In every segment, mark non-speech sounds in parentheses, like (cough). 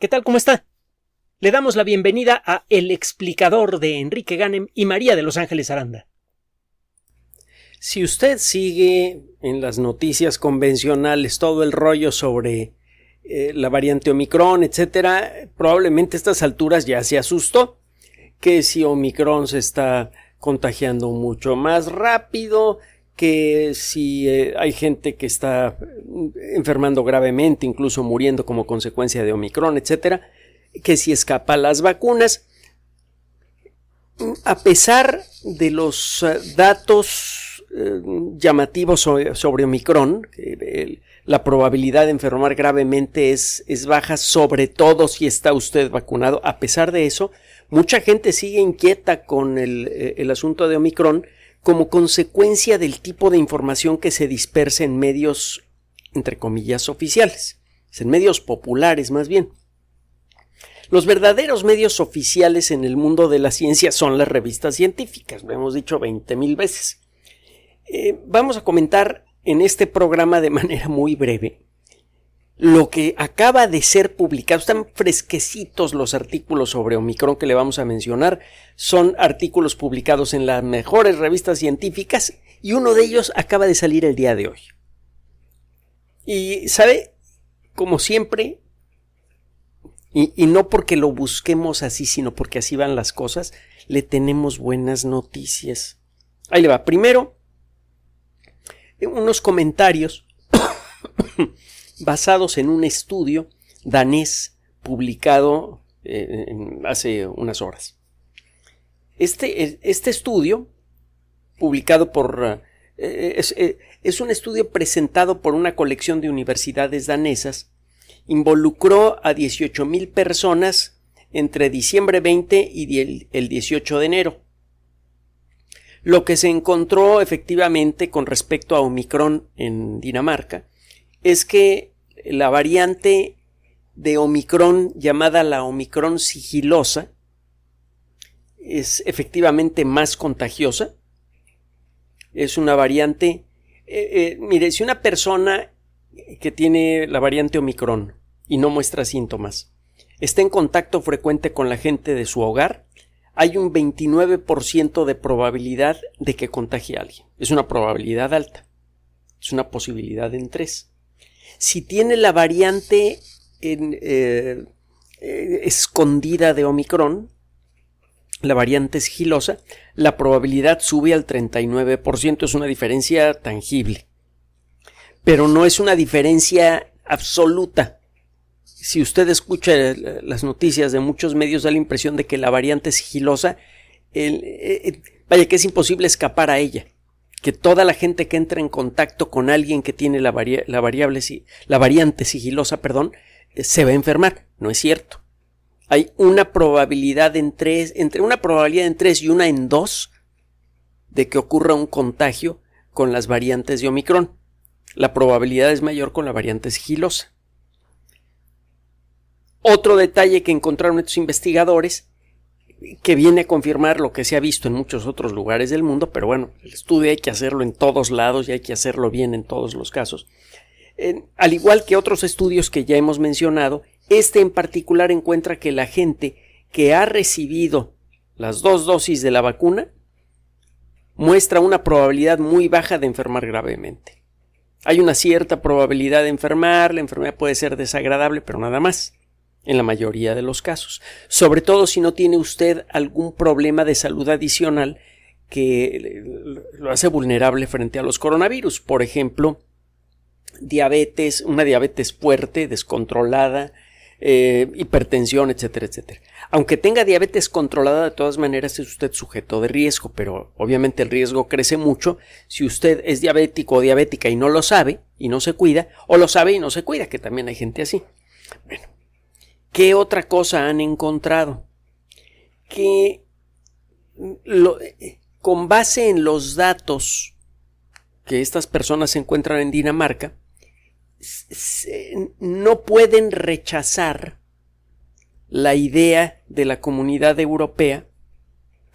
¿Qué tal? ¿Cómo está? Le damos la bienvenida a El explicador de Enrique Ganem y María de Los Ángeles Aranda. Si usted sigue en las noticias convencionales todo el rollo sobre eh, la variante Omicron, etcétera, probablemente a estas alturas ya se asustó que si Omicron se está contagiando mucho más rápido, que si eh, hay gente que está enfermando gravemente, incluso muriendo como consecuencia de Omicron, etcétera, que si escapa las vacunas, a pesar de los eh, datos eh, llamativos sobre, Omicron, la probabilidad de enfermar gravemente es, es, baja, sobre todo si está usted vacunado. A pesar de eso, mucha gente sigue inquieta con el, el asunto de Omicron como consecuencia del tipo de información que se dispersa en medios, entre comillas, oficiales, en medios populares más bien. Los verdaderos medios oficiales en el mundo de la ciencia son las revistas científicas, lo hemos dicho mil veces. Eh, vamos a comentar en este programa de (laughs) manera muy breve lo que acaba de ser publicado, están fresquecitos los artículos sobre Omicron que le vamos a mencionar, son artículos publicados en las mejores revistas científicas y uno de ellos acaba de salir el día de hoy. Y, ¿sabe? Como siempre, y, no porque lo busquemos así, sino porque así van las cosas, le tenemos buenas noticias. Ahí le va. Primero, unos comentarios (coughs) basados en un estudio danés publicado eh, hace unas horas. Este, este estudio, publicado por... Eh, es, eh, es un estudio presentado por una colección de universidades danesas, involucró a 18.000 personas entre diciembre 20 y el 18 de enero. Lo que se encontró efectivamente con respecto a Omicron en Dinamarca es que la variante de Omicron llamada la Omicron sigilosa es efectivamente más contagiosa. Es una variante, eh, eh, mire, si una persona que tiene la variante Omicron y no muestra síntomas está en contacto frecuente con la gente de su hogar, hay un 29% de probabilidad de que contagie a alguien. Es una probabilidad alta. Es una posibilidad en tres si tiene la variante eh, eh, escondida de Omicron, la variante sigilosa, la probabilidad sube al 39%, es una diferencia tangible. Pero no es una diferencia absoluta. Si usted escucha eh, las noticias de muchos medios, da la impresión de que la variante sigilosa, vaya que es imposible escapar a ella que toda la gente que entra en contacto con alguien que tiene la, la, la variante sigilosa, perdón, eh, se va a enfermar. No es cierto. Hay una probabilidad en tres, entre una probabilidad en tres y una en dos de que ocurra un contagio con las variantes de Omicron. La probabilidad es mayor con la variante sigilosa. Otro detalle que encontraron estos investigadores que viene a confirmar lo que se ha visto en muchos otros lugares del mundo, pero bueno, el estudio hay que hacerlo en todos lados y hay que hacerlo bien en todos los casos. al igual que otros estudios que ya hemos mencionado, este en particular encuentra que la gente que ha recibido las dos dosis de la vacuna muestra una probabilidad muy baja de enfermar gravemente. Hay una cierta probabilidad de enfermar, la enfermedad puede ser desagradable, pero nada más en la mayoría de los casos, sobre todo si no tiene usted algún problema de salud adicional que lo hace vulnerable frente a los coronavirus, por ejemplo, diabetes, una diabetes fuerte, descontrolada, eh, hipertensión, etcétera, etcétera. Aunque tenga diabetes controlada, de todas maneras es usted sujeto de riesgo, pero obviamente el riesgo crece mucho si usted es diabético o diabética y no lo sabe y no se cuida, o lo sabe y no se cuida, que también hay gente así. Bueno, ¿Qué otra cosa han encontrado? Que con base en los datos que estas personas encuentran en Dinamarca, no pueden rechazar la idea de la comunidad europea,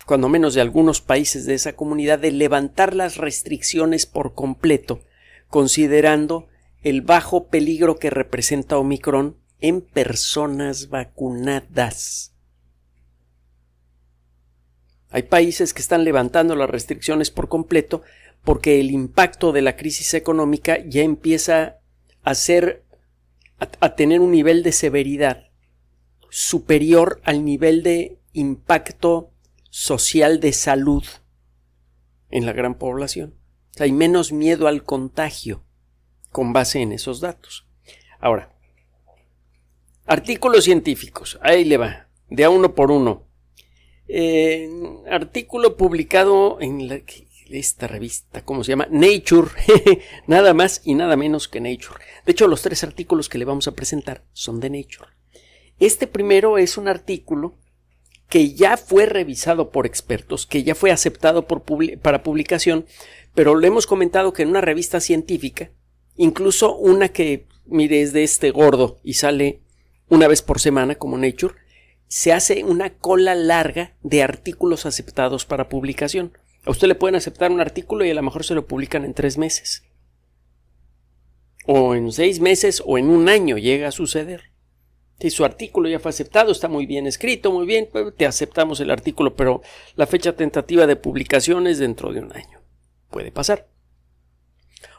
cuando menos de algunos países de esa comunidad, de levantar las restricciones por completo, considerando el bajo peligro que representa Omicron en personas vacunadas. Hay países que están levantando las restricciones por completo porque el impacto de la crisis económica ya empieza a ser a, tener un nivel de severidad superior al nivel de impacto social de salud en la gran población. hay menos miedo al contagio con base en esos datos. Ahora, Artículos científicos. Ahí le va. De a uno por uno. Eh, artículo publicado en esta revista, ¿cómo se llama? Nature. (laughs) nada más y nada menos que Nature. De hecho, los tres artículos que le vamos a presentar son de Nature. Este primero es un artículo que ya fue revisado por expertos, que ya fue aceptado para publicación, pero le hemos comentado que en una revista científica, incluso una que, mire, es de este gordo y sale una vez por semana como Nature, se hace una cola larga de artículos aceptados para publicación. A usted le pueden aceptar un artículo y a lo mejor se lo publican en tres meses. O en seis meses o en un año llega a suceder. Si su artículo ya fue aceptado, está muy bien escrito, muy bien, pues, te aceptamos el artículo, pero la fecha tentativa de publicación es dentro de un año. Puede pasar.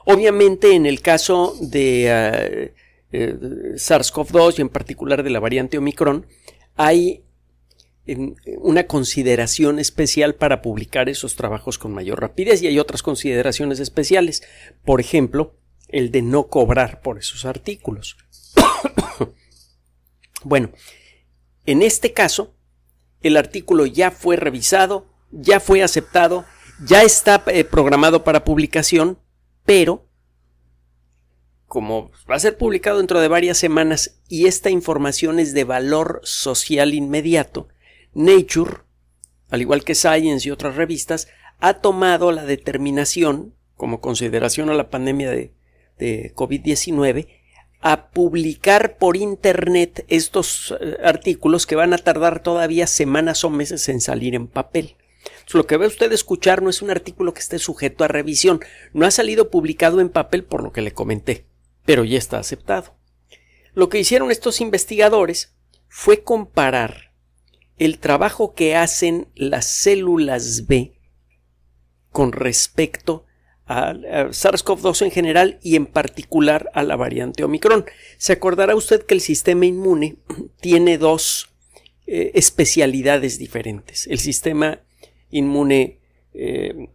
Obviamente en el caso de, eh, eh, SARS-CoV-2 y en particular de la variante Omicron, hay una consideración especial para publicar esos trabajos con mayor rapidez y hay otras consideraciones especiales, por ejemplo, el de no cobrar por esos artículos. (coughs) bueno, en este caso, el artículo ya fue revisado, ya fue aceptado, ya está eh, programado para publicación, pero como va a ser publicado dentro de varias semanas y esta información es de valor social inmediato, Nature, al igual que Science y otras revistas, ha tomado la determinación, como consideración a la pandemia de, COVID-19, a publicar por Internet estos eh, artículos que van a tardar todavía semanas o meses en salir en papel. lo que ve usted escuchar no es un artículo que esté sujeto a revisión, no ha salido publicado en papel por lo que le comenté pero ya está aceptado. Lo que hicieron estos investigadores fue comparar el trabajo que hacen las células B con respecto a SARS-CoV-2 en general y en particular a la variante Omicron. Se acordará usted que el sistema inmune (clears throat) tiene dos eh, especialidades diferentes. El sistema inmune eh,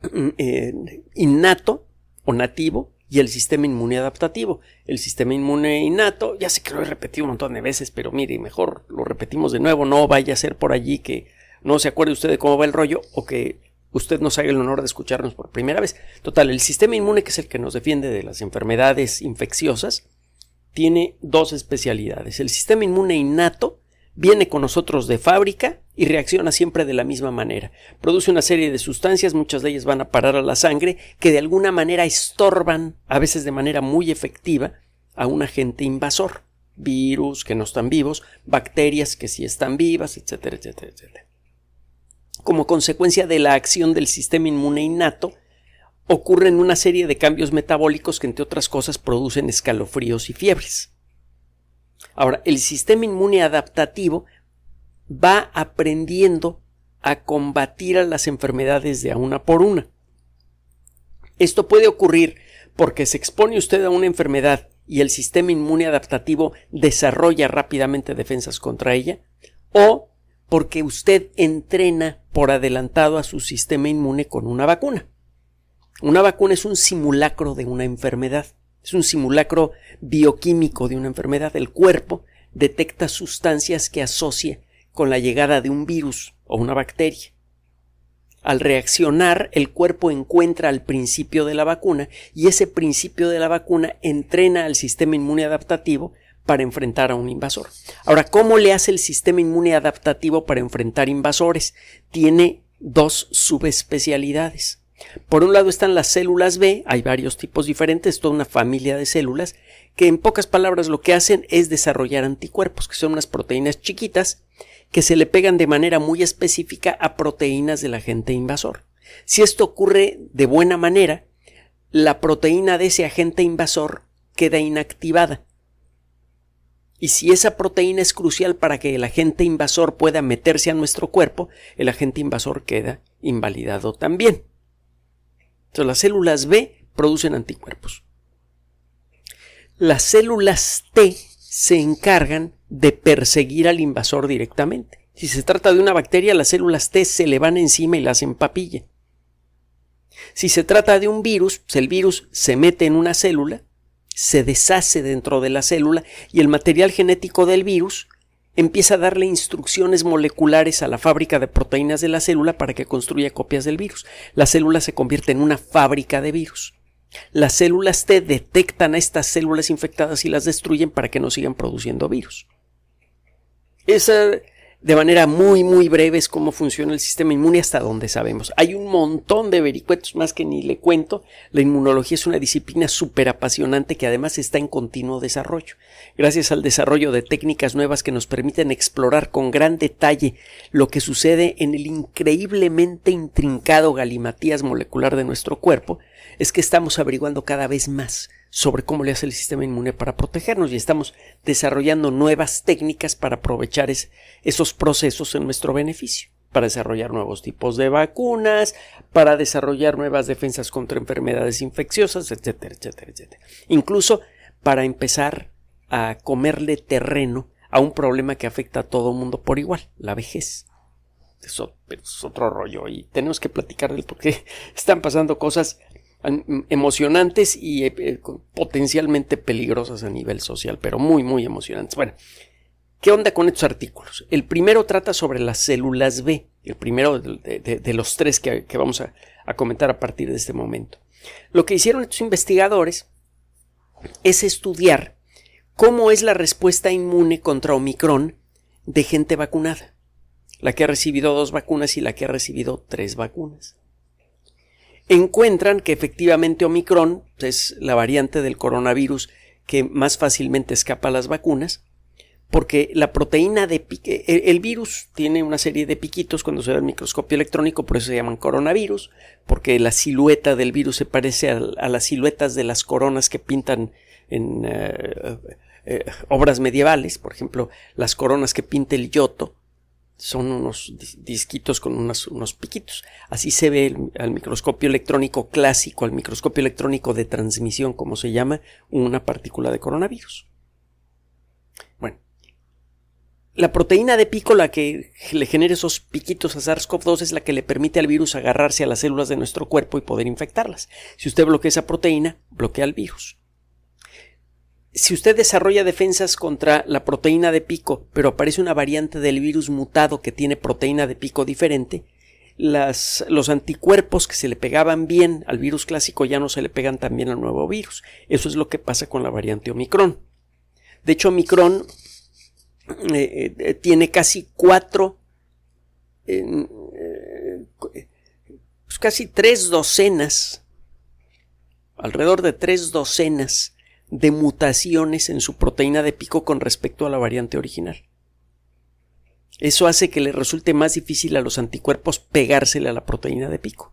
(clears throat) eh, innato o nativo y el sistema inmune adaptativo. El sistema inmune innato, ya sé que lo he repetido un montón de veces, pero mire, mejor lo repetimos de nuevo, no vaya a ser por allí que no se acuerde usted de cómo va el rollo o que usted nos haga el honor de escucharnos por primera vez. Total, el sistema inmune, que es el que nos defiende de las enfermedades infecciosas, tiene dos especialidades. El sistema inmune innato viene con nosotros de fábrica y reacciona siempre de la misma manera. Produce una serie de sustancias, muchas de ellas van a parar a la sangre, que de alguna manera estorban, a veces de manera muy efectiva, a un agente invasor. Virus que no están vivos, bacterias que sí están vivas, etcétera, etcétera, etcétera. Como consecuencia de la acción del sistema inmune innato, ocurren una serie de cambios metabólicos que, entre otras cosas, producen escalofríos y fiebres. Ahora, el sistema inmune adaptativo va aprendiendo a combatir a las enfermedades de a una por una. Esto puede ocurrir porque se expone usted a una enfermedad y el sistema inmune adaptativo desarrolla rápidamente defensas contra ella, o porque usted entrena por adelantado a su sistema inmune con una vacuna. Una vacuna es un simulacro de una enfermedad, es un simulacro bioquímico de una enfermedad. El cuerpo detecta sustancias que asocia con la llegada de un virus o una bacteria. Al reaccionar, el cuerpo encuentra al principio de la vacuna y ese principio de la vacuna entrena al sistema inmune adaptativo para enfrentar a un invasor. Ahora, ¿cómo le hace el sistema inmune adaptativo para enfrentar invasores? Tiene dos subespecialidades. Por un lado están las células B, hay varios tipos diferentes, toda una familia de células, que en pocas palabras lo que hacen es desarrollar anticuerpos, que son unas proteínas chiquitas que se le pegan de manera muy específica a proteínas del agente invasor. Si esto ocurre de buena manera, la proteína de ese agente invasor queda inactivada. Y si esa proteína es crucial para que el agente invasor pueda meterse a nuestro cuerpo, el agente invasor queda invalidado también. Entonces las células B producen anticuerpos las células T se encargan de perseguir al invasor directamente. Si se trata de una bacteria, las células T se le van encima y las papilla Si se trata de un virus, el virus se mete en una célula, se deshace dentro de la célula y el material genético del virus empieza a darle instrucciones moleculares a la fábrica de proteínas de la célula para que construya copias del virus. La célula se convierte en una fábrica de virus. Las células T detectan a estas células infectadas y las destruyen para que no sigan produciendo virus. Esa de manera muy, muy breve es cómo funciona el sistema inmune hasta donde sabemos. Hay un montón de vericuetos más que ni le cuento. La inmunología es una disciplina súper apasionante que además está en continuo desarrollo. Gracias al desarrollo de técnicas nuevas que nos permiten explorar con gran detalle lo que sucede en el increíblemente intrincado galimatías molecular de nuestro cuerpo, es que estamos averiguando cada vez más sobre cómo le hace el sistema inmune para protegernos y estamos desarrollando nuevas técnicas para aprovechar esos procesos en nuestro beneficio, para desarrollar nuevos tipos de vacunas, para desarrollar nuevas defensas contra enfermedades infecciosas, etcétera, etcétera, etcétera. Incluso para empezar a comerle terreno a un problema que afecta a todo el mundo por igual, la vejez. Eso es otro rollo y tenemos que platicar del porque (laughs) están pasando cosas Mm, emocionantes y eh, eh, potencialmente peligrosas a nivel social, pero muy, muy emocionantes. Bueno, ¿qué onda con estos artículos? El primero trata sobre las células B, el primero de, los tres que, vamos a comentar a partir de este momento. Lo que hicieron estos investigadores es estudiar cómo es la respuesta inmune contra Omicron de gente vacunada, la que ha recibido dos vacunas y la que ha recibido tres vacunas encuentran que efectivamente Omicron es la variante del coronavirus que más fácilmente escapa a las vacunas, porque la proteína de eh, el virus tiene una serie de piquitos cuando se ve el microscopio electrónico, por eso se llaman coronavirus, porque la silueta del virus se parece a, las siluetas de las coronas que pintan en eh, eh, obras medievales, por ejemplo, las coronas que pinta el yoto son unos disquitos con unos, piquitos. Así se ve al microscopio electrónico clásico, al microscopio electrónico de transmisión, como se llama, una partícula de coronavirus. Bueno, la proteína de pico, la que le genera esos piquitos a SARS-CoV-2, es la que le permite al virus agarrarse a las células de nuestro cuerpo y poder infectarlas. Si usted bloquea esa proteína, bloquea al virus si usted desarrolla defensas contra la proteína de pico, pero aparece una variante del virus mutado que tiene proteína de pico diferente, los anticuerpos que se le pegaban bien al virus clásico ya no se le pegan tan bien al nuevo virus. Eso es lo que pasa con la variante Omicron. De hecho, Omicron eh, eh, tiene casi cuatro, eh, pues casi tres docenas, alrededor de tres docenas de mutaciones en su proteína de pico con respecto a la variante original. Eso hace que le resulte más difícil a los anticuerpos pegársele a la proteína de pico.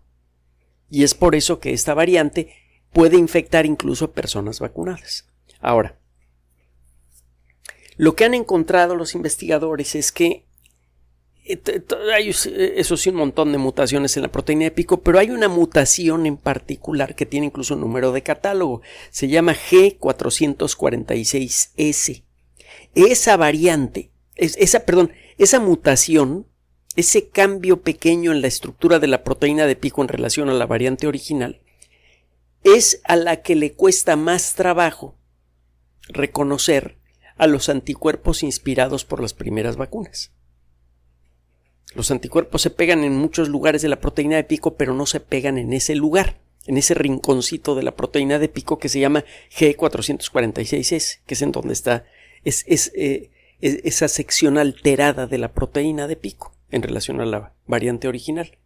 Y es por eso que esta variante puede infectar incluso a personas vacunadas. Ahora, lo que han encontrado los investigadores es que eh, hay, eh, eso sí, un montón de mutaciones en la proteína de pico, pero hay una mutación en particular que tiene incluso un número de catálogo. Se llama G446S. Esa variante, esa, perdón, esa mutación, ese cambio pequeño en la estructura de la proteína de pico en relación a la variante original, es a la que le cuesta más trabajo reconocer a los anticuerpos inspirados por las primeras vacunas. Los anticuerpos se pegan en muchos lugares de la proteína de pico, pero no se pegan en ese lugar, en ese rinconcito de la proteína de pico que se llama G446S, que es en donde está eh, esa sección alterada de la proteína de pico en relación a la variante original.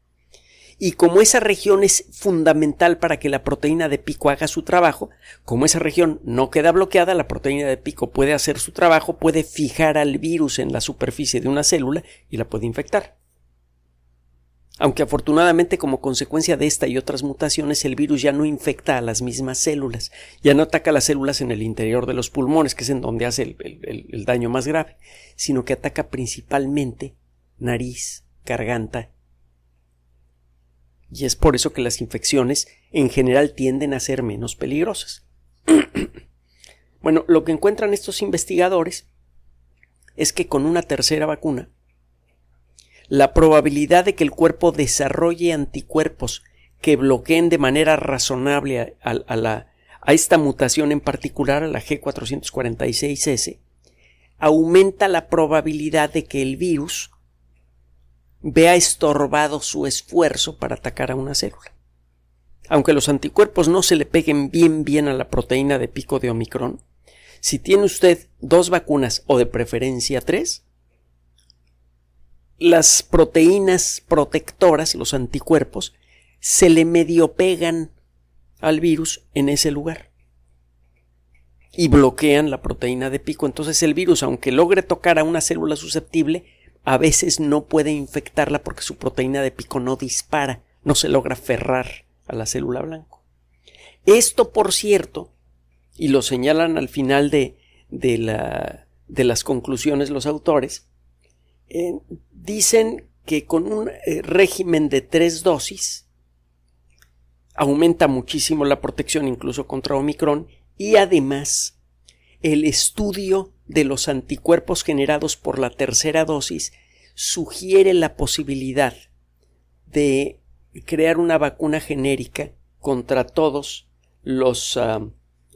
Y como esa región es fundamental para que la proteína de pico haga su trabajo, como esa región no queda bloqueada, la proteína de pico puede hacer su trabajo, puede fijar al virus en la superficie de una célula y la puede infectar. Aunque afortunadamente como consecuencia de esta y otras mutaciones el virus ya no infecta a las mismas células, ya no ataca a las células en el interior de los pulmones, que es en donde hace el, el daño más grave, sino que ataca principalmente nariz, garganta y es por eso que las infecciones en general tienden a ser menos peligrosas. (clears throat) bueno, lo que encuentran estos investigadores es que con una tercera vacuna, la probabilidad de que el cuerpo desarrolle anticuerpos que bloqueen de manera razonable a, esta mutación en particular, a la G446S, aumenta la probabilidad de que el virus vea estorbado su esfuerzo para atacar a una célula. Aunque los anticuerpos no se le peguen bien bien a la proteína de pico de Omicron, si tiene usted dos vacunas o de preferencia tres, las proteínas protectoras, los anticuerpos, se le medio pegan al virus en ese lugar y bloquean la proteína de pico. Entonces el virus, aunque logre tocar a una célula susceptible, a veces no puede infectarla porque su proteína de pico no dispara, no se logra aferrar a la célula blanco. Esto, por cierto, y lo señalan al final de, las conclusiones los autores, eh, dicen que con un eh, régimen de tres dosis aumenta muchísimo la protección incluso contra Omicron y además el estudio de los anticuerpos generados por la tercera dosis sugiere la posibilidad de crear una vacuna genérica contra todos los ah,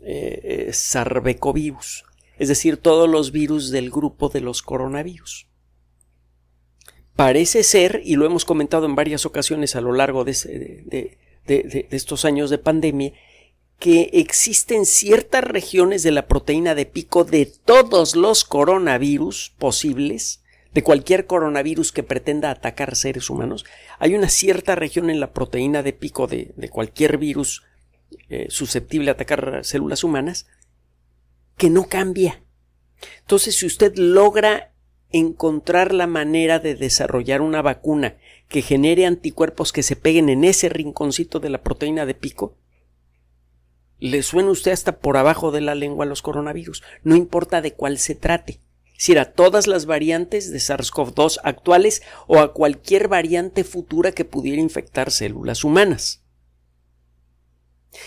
eh, eh, sarbecovirus, es decir, todos los virus del grupo de los coronavirus. Parece ser, y lo hemos comentado en varias ocasiones a lo largo de estos años de pandemia, que existen ciertas regiones de la proteína de pico de todos los coronavirus posibles, de cualquier coronavirus que pretenda atacar seres humanos, hay una cierta región en la proteína de pico de, cualquier virus eh, susceptible a atacar células humanas que no cambia. Entonces, si usted logra encontrar la manera de desarrollar una vacuna que genere anticuerpos que se peguen en ese rinconcito de la proteína de pico, le suena usted hasta por abajo de la lengua a los coronavirus, no importa de cuál se trate. Si era todas las variantes de SARS-CoV-2 actuales o a cualquier variante futura que pudiera infectar células humanas.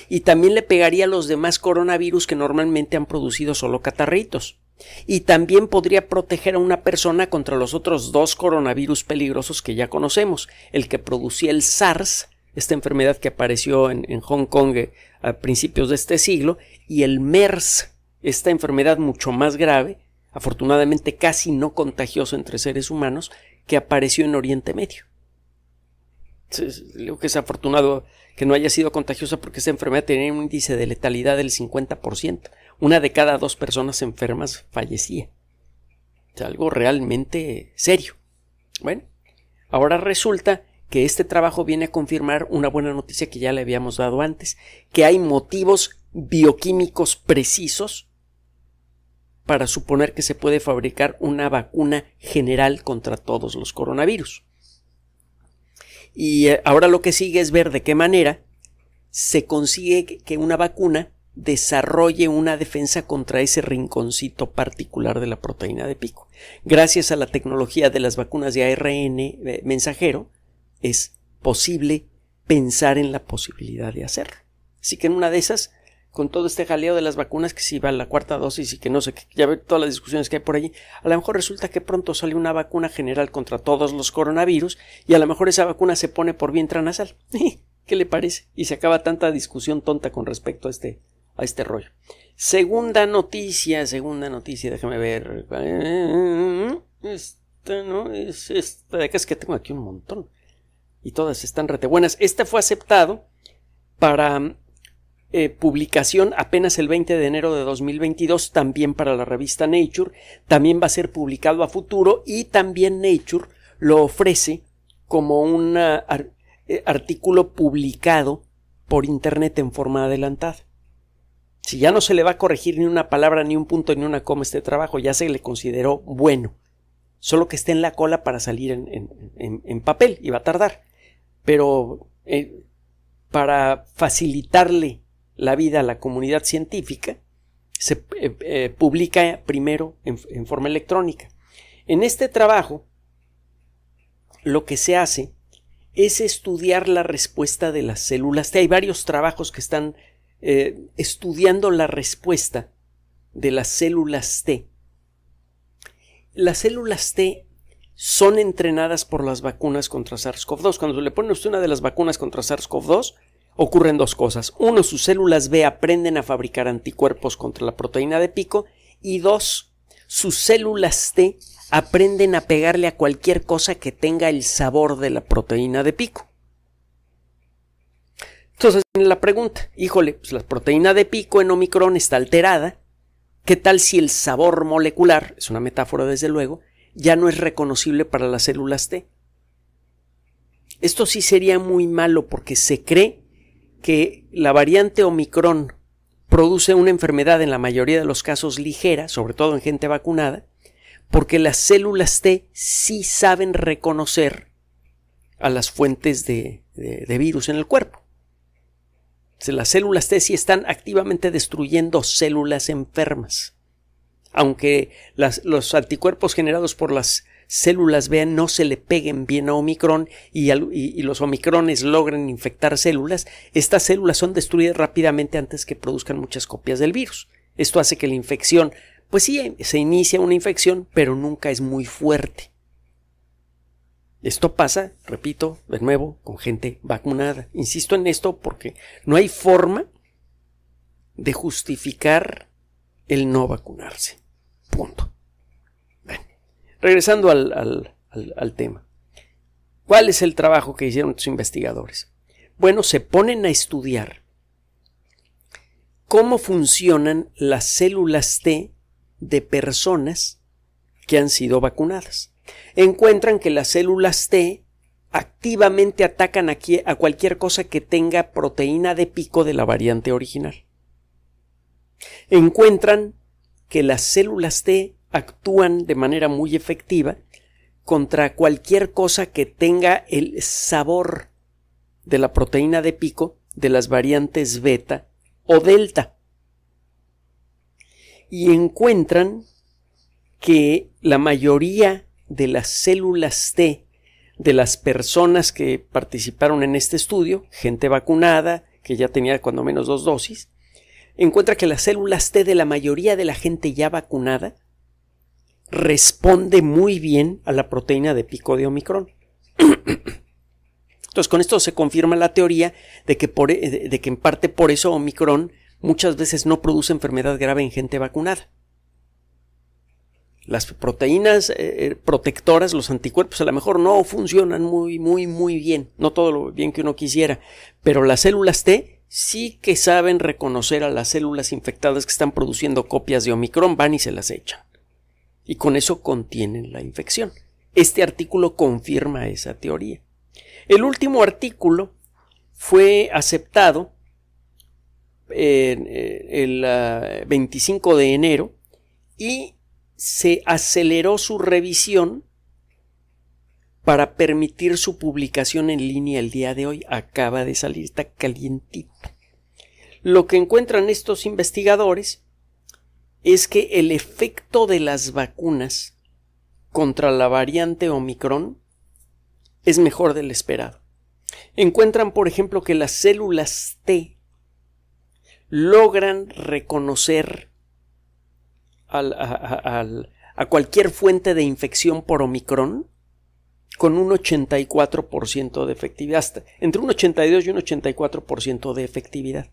Y también le pegaría a los demás coronavirus que normalmente han producido solo catarritos. Y también podría proteger a una persona contra los otros dos coronavirus peligrosos que ya conocemos, el que producía el SARS esta enfermedad que apareció en, Hong Kong eh, a principios de este siglo, y el MERS, esta enfermedad mucho más grave, afortunadamente casi no contagiosa entre seres humanos, que apareció en Oriente Medio. que es afortunado que no haya sido contagiosa porque esta enfermedad tenía un índice de letalidad del 50%. Una de cada dos personas enfermas fallecía. Es algo realmente serio. Bueno, ahora resulta que este trabajo viene a confirmar una buena noticia que ya le habíamos dado antes, que hay motivos bioquímicos precisos para suponer que se puede fabricar una vacuna general contra todos los coronavirus. Y eh, ahora lo que sigue es ver de qué manera se consigue que una vacuna desarrolle una defensa contra ese rinconcito particular de la proteína de pico. Gracias a la tecnología de las vacunas de ARN eh, mensajero, es posible pensar en la posibilidad de hacerlo. Así que en una de esas, con todo este jaleo de las vacunas, que si va la cuarta dosis y que no sé, ya ve todas las discusiones que hay por allí, a lo mejor resulta que pronto sale una vacuna general contra todos los coronavirus y a lo mejor esa vacuna se pone por vía intranasal. (laughs) ¿Qué le parece? Y se acaba tanta discusión tonta con respecto a este, a este rollo. Segunda noticia, segunda noticia, déjame ver. Eh, eh, eh, esta no es esta, acá es que tengo aquí un montón y todas están retebuenas. Este fue aceptado para eh, publicación apenas el 20 de enero de 2022, también para la revista Nature, también va a ser publicado a futuro y también Nature lo ofrece como un ah, eh, artículo publicado por Internet en forma adelantada. Si ya no se le va a corregir ni una palabra, ni un punto, ni una coma este trabajo, ya se le consideró bueno. Solo que esté en la cola para salir en papel y va a tardar pero eh, para facilitarle la vida a la comunidad científica, se eh, eh, publica primero en, forma electrónica. En este trabajo, lo que se hace es estudiar la respuesta de las células. T. Hay varios trabajos que están estudiando la respuesta de las células T. Las células T son entrenadas por las vacunas contra SARS-CoV-2. Cuando le pone usted una de las vacunas contra SARS-CoV-2, ocurren dos cosas. Uno, sus células B aprenden a fabricar anticuerpos contra la proteína de pico. Y dos, sus células T aprenden a pegarle a cualquier cosa que tenga el sabor de la proteína de pico. Entonces viene la pregunta, híjole, pues la proteína de pico en Omicron está alterada. ¿Qué tal si el sabor molecular, es una metáfora desde luego, ya no es reconocible para las células T. Esto sí sería muy malo porque se cree que la variante Omicron produce una enfermedad en la mayoría de los casos ligera, sobre todo en gente vacunada, porque las células T sí saben reconocer a las fuentes de, virus en el cuerpo. las células T sí están activamente destruyendo células enfermas aunque los anticuerpos generados por las células vean, no se le peguen bien a Omicron y, y, los Omicrones logren infectar células, estas células son destruidas rápidamente antes que produzcan muchas copias del virus. Esto hace que la infección, pues sí, se inicia una infección, pero nunca es muy fuerte. Esto pasa, repito, de nuevo, con gente vacunada. Insisto en esto porque no hay forma de justificar el no vacunarse. Punto. Regresando al, tema. ¿Cuál es el trabajo que hicieron sus investigadores? Bueno, se ponen a estudiar cómo funcionan las células T de personas que han sido vacunadas. Encuentran que las células T activamente atacan aquí a cualquier cosa que tenga proteína de pico de la variante original. Encuentran que las células T actúan de manera muy efectiva contra cualquier cosa que tenga el sabor de la proteína de pico de las variantes beta o delta. Y encuentran que la mayoría de las células T de las personas que participaron en este estudio, gente vacunada, que ya tenía cuando menos dos dosis, encuentra que las células T de la mayoría de la gente ya vacunada responde muy bien a la proteína de pico de Omicron. Entonces, con esto se confirma la teoría de que, e, de que en parte por eso Omicron muchas veces no produce enfermedad grave en gente vacunada. Las proteínas eh, eh, protectoras, los anticuerpos, a lo mejor no funcionan muy, muy, muy bien, no todo lo bien que uno quisiera, pero las células T sí que saben reconocer a las células infectadas que están produciendo copias de Omicron, van y se las echan. Y con eso contienen la infección. Este artículo confirma esa teoría. El último artículo fue aceptado el eh, 25 de enero y se aceleró su revisión para permitir su publicación en línea el día de hoy. Acaba de salir, está calientito. Lo que encuentran estos investigadores es que el efecto de las vacunas contra la variante Omicron es mejor del esperado. Encuentran, por ejemplo, que las células T logran reconocer a cualquier fuente de infección por Omicron con un 84% de efectividad, hasta entre un 82 y un 84% de efectividad.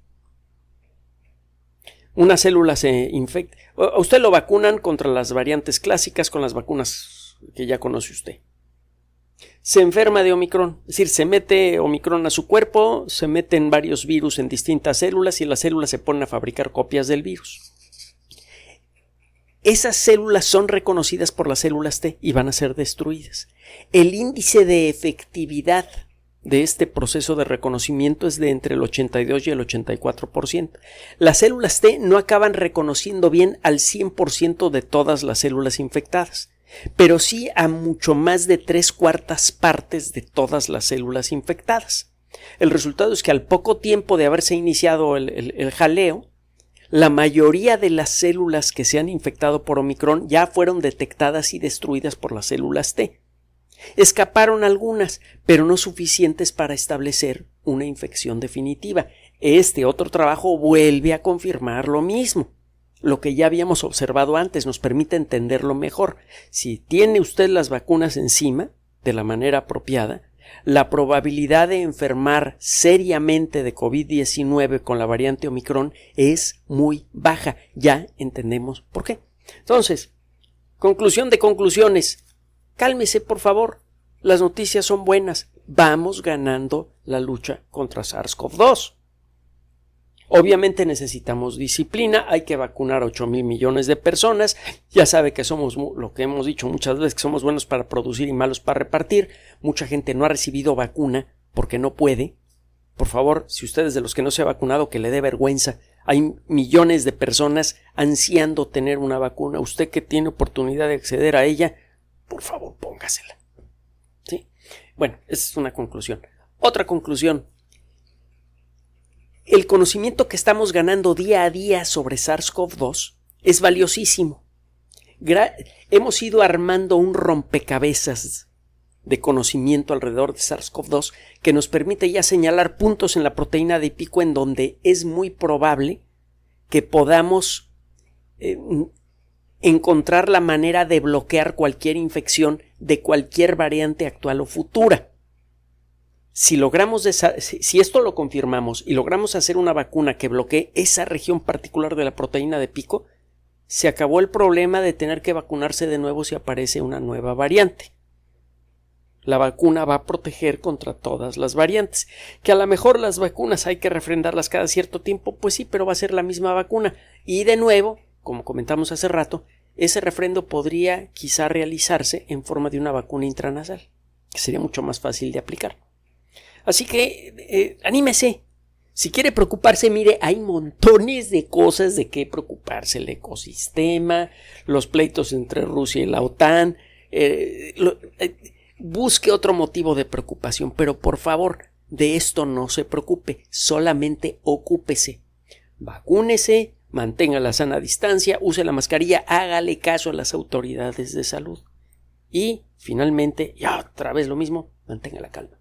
Una célula se infecta. usted lo vacunan contra las variantes clásicas con las vacunas que ya conoce usted. Se enferma de Omicron, es decir, se mete Omicron a su cuerpo, se meten varios virus en distintas células y las células se ponen a fabricar copias del virus. Esas células son reconocidas por las células T y van a ser destruidas. El índice de efectividad de este proceso de reconocimiento es de entre el 82 y el 84%. Las células T no acaban reconociendo bien al 100% de todas las células infectadas, pero sí a mucho más de tres cuartas partes de todas las células infectadas. El resultado es que al poco tiempo de haberse iniciado el, el jaleo, la mayoría de las células que se han infectado por Omicron ya fueron detectadas y destruidas por las células T. Escaparon algunas, pero no suficientes para establecer una infección definitiva. Este otro trabajo vuelve a confirmar lo mismo. Lo que ya habíamos observado antes nos permite entenderlo mejor. Si tiene usted las vacunas encima, de la manera apropiada, la probabilidad de enfermar seriamente de COVID-19 con la variante Omicron es muy baja. Ya entendemos por qué. Entonces, conclusión de conclusiones. Cálmese, por favor. Las noticias son buenas. Vamos ganando la lucha contra SARS-CoV-2. Obviamente necesitamos disciplina, hay que vacunar a 8 mil millones de personas, ya sabe que somos lo que hemos dicho muchas veces, que somos buenos para producir y malos para repartir, mucha gente no ha recibido vacuna porque no puede. Por favor, si ustedes de los que no se ha vacunado, que le dé vergüenza. Hay millones de personas ansiando tener una vacuna. Usted que tiene oportunidad de acceder a ella, por favor, póngasela. Bueno, esa es una conclusión. Otra conclusión, el conocimiento que estamos ganando día a día sobre SARS-CoV-2 es valiosísimo. hemos ido armando un rompecabezas de conocimiento alrededor de SARS-CoV-2 que nos permite ya señalar puntos en la proteína de pico en donde es muy probable que podamos eh, encontrar la manera de bloquear cualquier infección de cualquier variante actual o futura si logramos si esto lo confirmamos y logramos hacer una vacuna que bloquee esa región particular de la proteína de pico, se acabó el problema de tener que vacunarse de nuevo si aparece una nueva variante. La vacuna va a proteger contra todas las variantes. Que a lo mejor las vacunas hay que refrendarlas cada cierto tiempo, pues sí, pero va a ser la misma vacuna. Y de nuevo, como comentamos hace rato, ese refrendo podría quizá realizarse en forma de una vacuna intranasal, que sería mucho más fácil de aplicar. Así que eh, anímese. Si quiere preocuparse, mire, hay montones de cosas de qué preocuparse. El ecosistema, los pleitos entre Rusia y la OTAN. Eh, eh, busque otro motivo de preocupación, pero por favor, de esto no se preocupe, solamente ocúpese. Vacúnese, mantenga la sana distancia, use la mascarilla, hágale caso a las autoridades de salud. Y, finalmente, y otra vez lo mismo, mantenga la calma.